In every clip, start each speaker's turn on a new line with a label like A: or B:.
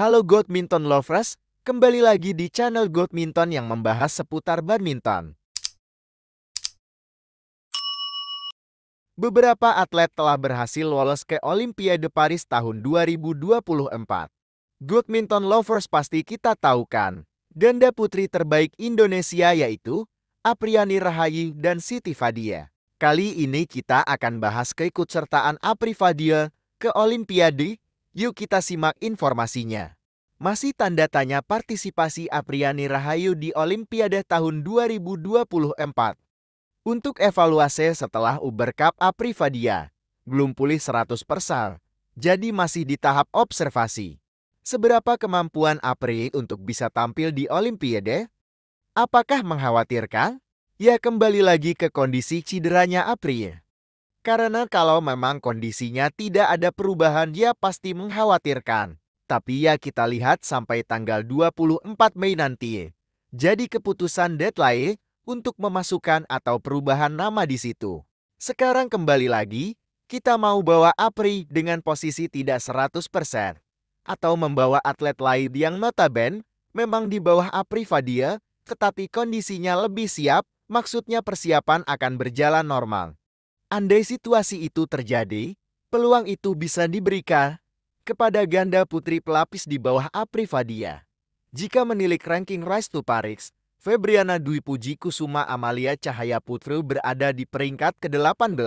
A: Halo Godminton Lovers, kembali lagi di channel Godminton yang membahas seputar badminton. Beberapa atlet telah berhasil lolos ke Olimpiade Paris tahun 2024. Godminton Lovers pasti kita tahu kan, ganda putri terbaik Indonesia yaitu Apriani Rahayu dan Siti Fadia. Kali ini kita akan bahas keikutsertaan Apri Fadia ke Olimpiade Yuk kita simak informasinya. Masih tanda tanya partisipasi Apriani Rahayu di Olimpiade tahun 2024. Untuk evaluasi setelah Uber Cup Fadia, belum pulih 100 persal, jadi masih di tahap observasi. Seberapa kemampuan Apri untuk bisa tampil di Olimpiade? Apakah mengkhawatirkan? Ya kembali lagi ke kondisi cederanya Apri. Karena kalau memang kondisinya tidak ada perubahan dia pasti mengkhawatirkan. Tapi ya kita lihat sampai tanggal 24 Mei nanti. Jadi keputusan deadline untuk memasukkan atau perubahan nama di situ. Sekarang kembali lagi, kita mau bawa APRI dengan posisi tidak 100%. Atau membawa atlet lain yang notaben memang di bawah APRI Fadia, tetapi kondisinya lebih siap, maksudnya persiapan akan berjalan normal. Andai situasi itu terjadi, peluang itu bisa diberikan kepada ganda putri pelapis di bawah Apri Fadia. Jika menilik ranking Rise to Paris, Febriana Dwi Puji Kusuma Amalia Cahaya Putri berada di peringkat ke-18,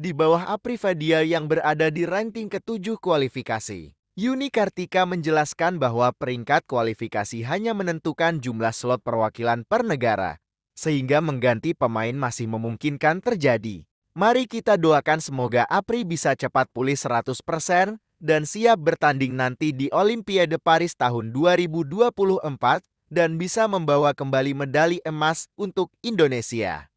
A: di bawah Apri Fadia yang berada di ranking ke-7 kualifikasi. Yuni Kartika menjelaskan bahwa peringkat kualifikasi hanya menentukan jumlah slot perwakilan per negara, sehingga mengganti pemain masih memungkinkan terjadi. Mari kita doakan semoga Apri bisa cepat pulih 100% dan siap bertanding nanti di Olimpiade Paris tahun 2024 dan bisa membawa kembali medali emas untuk Indonesia.